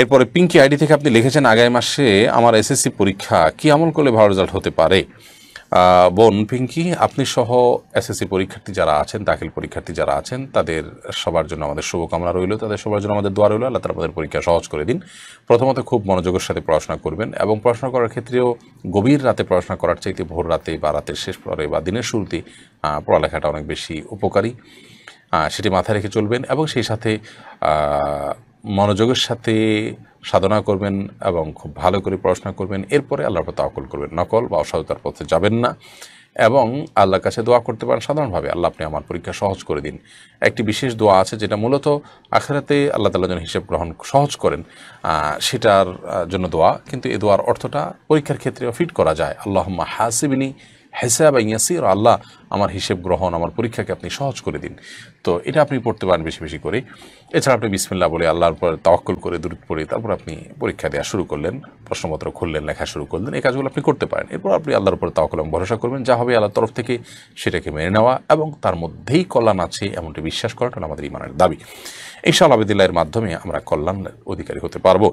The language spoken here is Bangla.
এরপরে পিঙ্কি আইডি থেকে আপনি লিখেছেন আগামী মাসে আমার এসএসসি পরীক্ষা কি আমল করলে ভালো রেজাল্ট হতে পারে বোন পিঙ্কি আপনি সহ এসএসসি পরীক্ষার্থী যারা আছেন দাখিল পরীক্ষার্থী যারা আছেন তাদের সবার জন্য আমাদের শুভকামনা রইল তাদের সবার জন্য আমাদের দোয়া রইল আল্লাহ তারা পরীক্ষা সহজ করে দিন প্রথমত খুব মনোযোগের সাথে পড়াশোনা করবেন এবং পড়াশোনা করার ক্ষেত্রেও গভীর রাতে পড়াশোনা করার চাইতে ভোর রাতে বা রাতের শেষ পরে বা দিনের শুরুতে পড়ালেখাটা অনেক বেশি উপকারী সেটি মাথায় রেখে চলবেন এবং সেই সাথে মনোযোগের সাথে সাধনা করবেন এবং খুব ভালো করে পড়াশোনা করবেন এরপরে আল্লাহর পথে অকল করবেন নকল বা অসাধুতার পথে যাবেন না এবং আল্লাহর কাছে দোয়া করতে পারেন সাধারণভাবে আল্লাহ আপনি আমার পরীক্ষা সহজ করে দিন একটি বিশেষ দোয়া আছে যেটা মূলত আখেরাতে আল্লাহ তাল্লাহ যেন হিসেব গ্রহণ সহজ করেন সেটার জন্য দোয়া কিন্তু এ দোয়ার অর্থটা পরীক্ষার ক্ষেত্রেও ফিট করা যায় আল্লাহ হাসিবিনী হেসাব ইয়াসির আল্লাহ আমার হিসেব গ্রহণ আমার পরীক্ষাকে আপনি সহজ করে দিন তো এটা আপনি পড়তে পারেন বেশি বেশি করে এছাড়া আপনি বিসমিল্লা বলে আল্লাহর পর তাওয়াক্কল করে দূর পড়ে তারপর আপনি পরীক্ষা দেওয়া শুরু করলেন প্রশ্নপত্র খুললেন লেখা শুরু করলেন এই কাজগুলো আপনি করতে পারেন এরপর আপনি আল্লাহর উপর তাওয়াক্কল ভরসা করবেন যা হবে আল্লাহর তরফ থেকে সেটাকে মেনে নেওয়া এবং তার মধ্যেই কল্যাণ আছে এমনটি বিশ্বাস করাটা আমাদের ইমানের দাবি ইনশাআল্লাহ আবেদুল্লাহের মাধ্যমে আমরা কল্যাণ অধিকারী হতে পারবো